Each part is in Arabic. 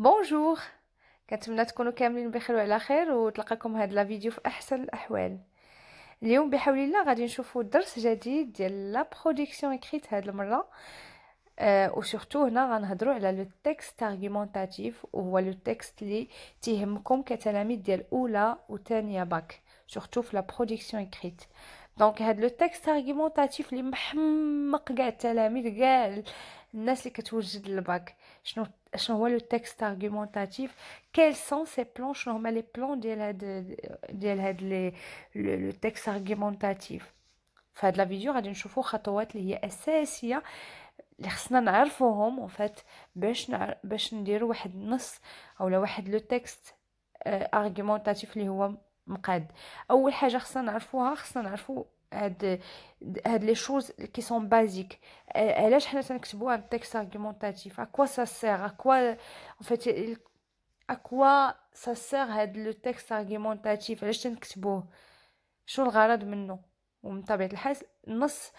بونجور كنتمنى تكونوا كاملين بخير وعلى خير وتلقاكم هاد لا فيديو في احسن الاحوال اليوم بحول الله غادي نشوفوا درس جديد ديال لا برودكسيون اكريت هاد المره آه، و سورتو هنا غنهضروا على لو تيكست ارغومونتاتيف وهو لو تيكست لي تيهمكم كتلاميذ ديال اولى وثانيه باك سورتو في لا برودكسيون اكريت دونك هاد لو تيكست ارغومونتاتيف لي محمق كاع التلاميذ كاع الناس اللي كتوجد الباك شنو شنو هو لو تيكست ارغومونتاتيف كيل سون سي بلون شنو هما لي بلون ديال هاد ديال هاد لي لو تيكست ارغومونتاتيف في هاد لا فيديو غادي نشوفو خطوات اللي هي اساسيه اللي خصنا نعرفوهم اون فات باش نعر... باش نديرو واحد النص اولا واحد لو تيكست ارغومونتاتيف اللي هو مقاد اول حاجه خصنا نعرفوها خصنا نعرفو هاد هاد لي شوز كي سون بازيك علاش حنا تنكتبو ان التكست ارغومونتاتيف ا كوا سا سير ا كوا ان فيت ا كوا سا سير هاد لو تكست ارغومونتاتيف علاش تنكتبوه شو الغرض منه ومن طبيعه الحال النص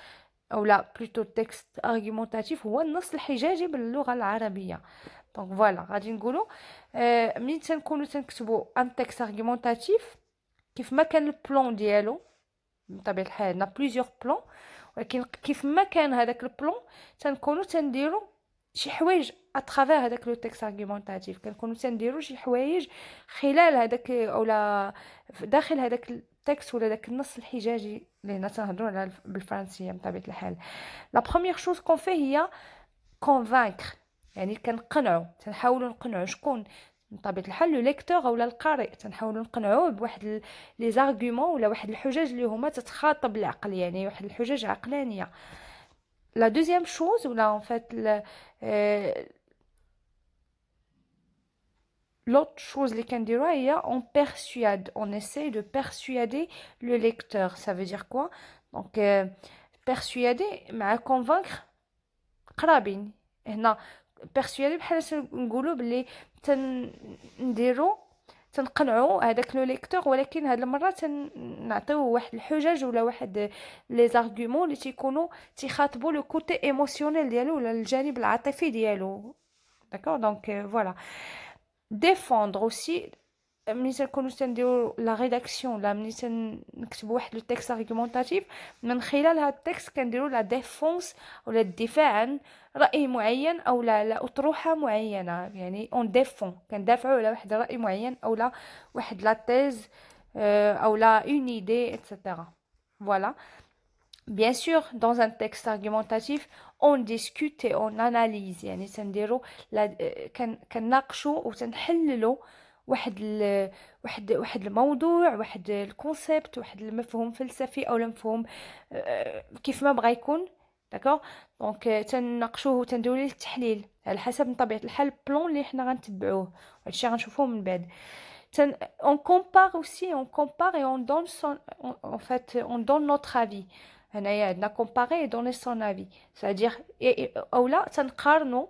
او لا بلوتو تكست ارغومونتاتيف هو النص الحجاجي باللغه العربيه دونك فوالا غادي نقولوا ملي تنكونوا تنكتبوا ان تكست ارغومونتاتيف كيف ما كان البلون ديالو بطبيعه الحال عندنا بليزيوغ بلون ولكن كيف ما كان هذاك البلون تنكونو تنديرو شي حوايج اترافير هذاك لو تيكست ارغومونتاتيف كنكونو تنديرو شي حوايج خلال هذاك اولا داخل هذاك التكست ولا داك النص الحجاجي اللي هنا تنهضروا على بالفرنسيه بطبيعه الحال لا بروميير شوز كون فيه هي كونفانكر يعني كنقنعو تنحاولوا نقنعو شكون من طبيعه الحال لو ليكتور اولا القارئ تنحاولوا نقنعوه بواحد لي زارغومون ولا واحد الحجج اللي هما تتخاطب العقل يعني واحد الحجج عقلانيه لا دوزيام شوز ولا اون فات L'autre شوز les كنديروها هي persuade, on essaye de persuader le lecteur. Ça veut dire quoi Donc, euh, persuader, mais convaincre, قرابين هنا بيرسوادي بحال نقولوا بلي تنديروا تنقنعوا هذاك لو ليكتور ولكن هاد المره تنعطيو واحد الحجج ولا واحد لي زارغومون اللي تيكونوا تيخاطبوا لو كوتي ايموسيونيل ديالو ولا الجانب العاطفي ديالو داكور دونك فوالا ديفوندر اوسي ملي تنكونو تنديرو لا ريداكسيون لا ملي تنكتبو واحد لو تيكست ارغومونطاتيف من خلال هاد التيكست كنديرو لا ديفونس ولا الدفاع عن راي معين او لا, لا اطروحه معينه يعني اون ديفون كندافعو على واحد الراي معين او لا واحد لا تيز آه، او لا اون ايدي اتسيتيرا فوالا Bien sûr, dans un texte argumentatif, on discute et on analyse. يعني تنديرو لا آه، كنناقشو وتنحللو واحد ال... واحد واحد الموضوع واحد الكونسيبت واحد المفهوم فلسفي او المفهوم آه، كيف ما بغى يكون داكوغ آه، دونك تناقشوه وتنديرو ليه التحليل على حسب من طبيعه الحال البلون اللي حنا غنتبعوه هادشي غنشوفوه من بعد تن... اون كومبار اوسي اون كومبار اي اون دون سون on, فات اون دون نوتر افي هنايا عندنا كومباري et donner son avis c'est à او لا تنقارنو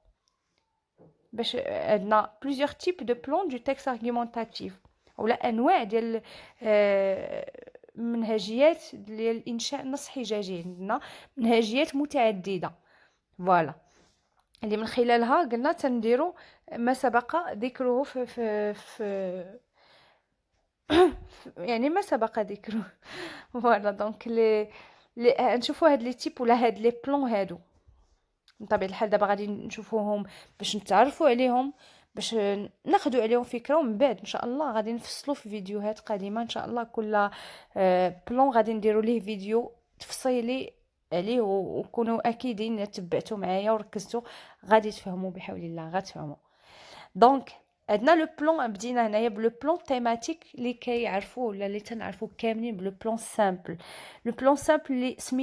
باش آه، عندنا بليزيوغ تيب دو بلون دو تيكست ارغيومونتاتيف ولا انواع ديال آه، منهجيات ديال الانشاء النص حجاجي عندنا منهجيات متعدده فوالا اللي من خلالها قلنا تنديروا ما سبق ذكره في, في, في يعني ما سبق ذكره فوالا دونك لي آه، نشوفوا هاد لي تيب ولا هاد لي بلون هادو من طبيعه الحال دابا غادي نشوفوهم باش نتعرفوا عليهم باش ناخذوا عليهم فكره ومن بعد ان شاء الله غادي نفصلوا في فيديوهات قادمه ان شاء الله كل بلون آه، غادي نديروا ليه فيديو تفصيلي عليه وكونوا اكيدين تبعتوا معايا وركزتوا غادي تفهموا بحول الله غتفهموا دونك Maintenant, le plan thématique, le plan simple. Le plan simple, c'est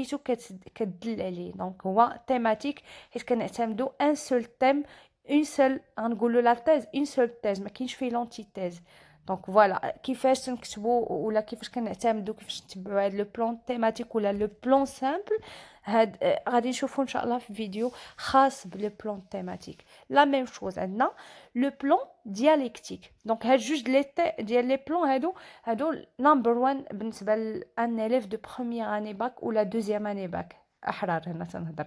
Donc, le plan thématique, c'est a un seul thème, une seule angle la thèse, une seule thèse, mais qui ne fait l'antithèse. دونك فوالا كيفاش تنكتبوا ولا كيفاش كنعتمدوا كيفاش نتبعوا هذا لو بلون تيماتيك ولا لو بلون سامبل هاد غادي نشوفوا ان شاء الله في فيديو خاص بلو بلون تيماتيك لا ميم شوز عندنا لو بلون ديالكتيك دونك هاد جوج لي ديال لي بلون هادو هادو نمبر 1 بالنسبه لان اليف دو بروميير اني باك ولا دوزيام اني باك احرار هنا تنهضر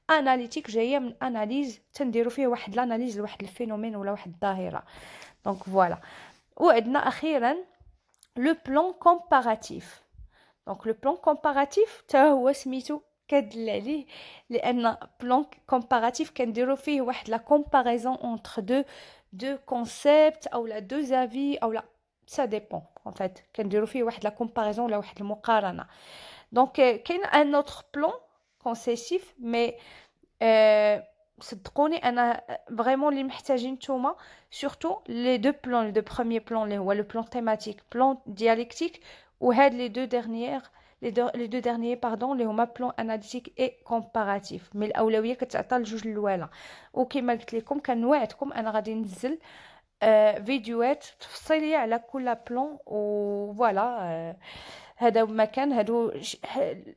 اناليتيك جايه من اناليز تنديروا فيه واحد الاناليز لواحد الفينومين ولا واحد الظاهره دونك فوالا وعندنا اخيرا لو بلون كومباراتيف دونك لو بلون كومباراتيف تا هو سميتو كدل عليه لان بلون كومباراتيف كنديروا فيه واحد لا كومباريزون اونتر دو دو كونسيبت او لا دو زافي او لا سا ديبون ان فيت كنديروا فيه واحد لا كومباريزون ولا واحد المقارنه دونك كاين ان اوتر بلون concessif, mais se trôner a vraiment l'immersion thème, surtout les deux plans, de premier plan les ouais le plan thématique, plan dialectique, ou head les deux dernières, les deux les deux derniers pardon, les deux maps plans analytique et comparatif. Mais là que tu attends, juge le voilà. Ok, malgré comme quand nous comme un regarder des vidéos et se à la couleur à plans ou voilà. هذا ما كان هادو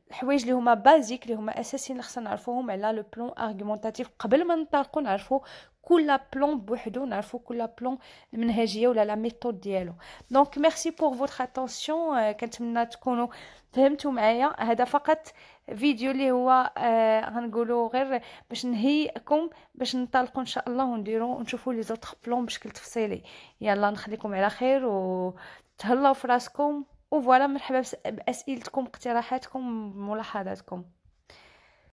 الحوايج اللي هما بازيك اللي هما اساسيين اللي خصنا نعرفوهم على لو بلون ارغومونتاتيف قبل ما نطلقوا نعرفوا كل بلون بوحدو نعرفوا كل بلون المنهجيه ولا لا ميثود ديالو دونك ميرسي بور فوتر اتونسيون كنتمنى تكونوا فهمتوا معايا هذا فقط فيديو اللي هو غنقولوا آه غير باش نهيئكم باش نطلقوا ان شاء الله ونديروا ونشوفوا لي زوتر بلون بشكل تفصيلي يلا نخليكم على خير وتهلاو في راسكم وفوالا مرحبا باسئلتكم اقتراحاتكم ملاحظاتكم